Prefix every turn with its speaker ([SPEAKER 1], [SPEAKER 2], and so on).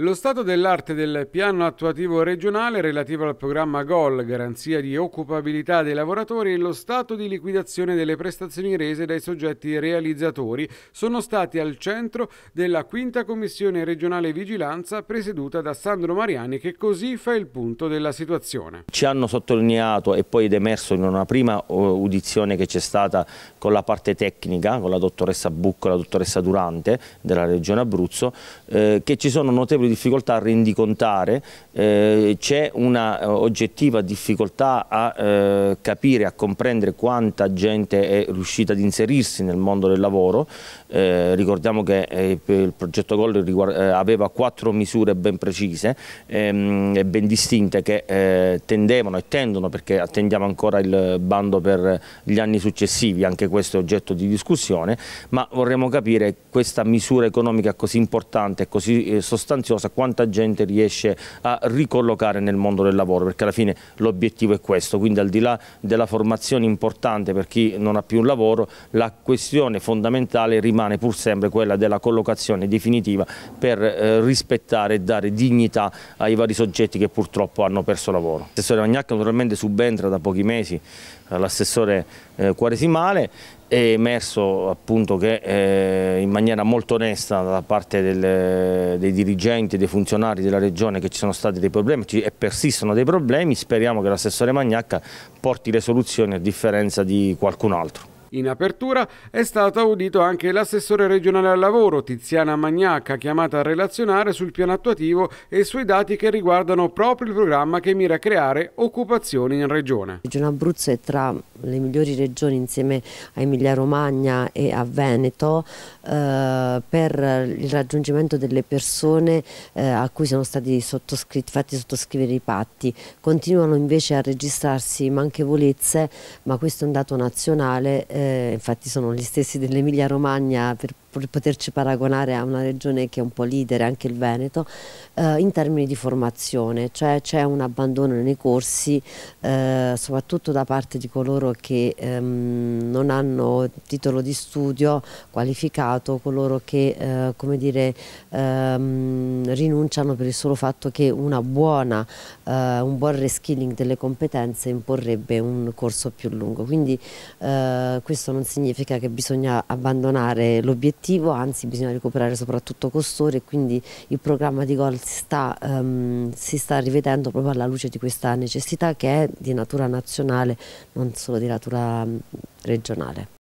[SPEAKER 1] Lo stato dell'arte del piano attuativo regionale relativo al programma GOL, garanzia di occupabilità dei lavoratori e lo stato di liquidazione delle prestazioni rese dai soggetti realizzatori sono stati al centro della quinta commissione regionale vigilanza presieduta da Sandro Mariani che così fa il punto della situazione.
[SPEAKER 2] Ci hanno sottolineato e poi ed emerso in una prima uh, udizione che c'è stata con la parte tecnica, con la dottoressa Bucco e la dottoressa Durante della regione Abruzzo, eh, che ci sono notevoli di difficoltà a rendicontare, eh, c'è una eh, oggettiva difficoltà a eh, capire, a comprendere quanta gente è riuscita ad inserirsi nel mondo del lavoro. Eh, ricordiamo che il progetto Gold aveva quattro misure ben precise ehm, e ben distinte che tendevano e tendono, perché attendiamo ancora il bando per gli anni successivi, anche questo è oggetto di discussione, ma vorremmo capire questa misura economica così importante e così sostanziosa cosa, quanta gente riesce a ricollocare nel mondo del lavoro, perché alla fine l'obiettivo è questo, quindi al di là della formazione importante per chi non ha più un lavoro, la questione fondamentale rimane pur sempre quella della collocazione definitiva per eh, rispettare e dare dignità ai vari soggetti che purtroppo hanno perso lavoro. Il professore Magnacca naturalmente subentra da pochi mesi l'assessore eh, Quaresimale è emerso appunto che eh, in maniera molto onesta da parte del, dei dirigenti e dei funzionari della regione che ci sono stati dei problemi ci, e persistono dei problemi, speriamo che l'assessore Magnacca porti le soluzioni a differenza di qualcun altro.
[SPEAKER 1] In apertura è stato udito anche l'assessore regionale al lavoro Tiziana Magnacca chiamata a relazionare sul piano attuativo e sui dati che riguardano proprio il programma che mira a creare occupazioni in regione. La
[SPEAKER 3] regione Abruzzo è tra le migliori regioni insieme a Emilia Romagna e a Veneto eh, per il raggiungimento delle persone eh, a cui sono stati sottoscritti, fatti sottoscrivere i patti. Continuano invece a registrarsi manchevolezze ma questo è un dato nazionale eh, eh, infatti sono gli stessi dell'Emilia Romagna per per poterci paragonare a una regione che è un po' leader, anche il Veneto, eh, in termini di formazione, cioè c'è un abbandono nei corsi, eh, soprattutto da parte di coloro che ehm, non hanno titolo di studio qualificato, coloro che eh, come dire, ehm, rinunciano per il solo fatto che buona, eh, un buon reskilling delle competenze imporrebbe un corso più lungo. Quindi eh, questo non significa che bisogna abbandonare l'obiettivo obiettivo, anzi bisogna recuperare soprattutto costore e quindi il programma di gol si sta, um, si sta rivedendo proprio alla luce di questa necessità che è di natura nazionale, non solo di natura regionale.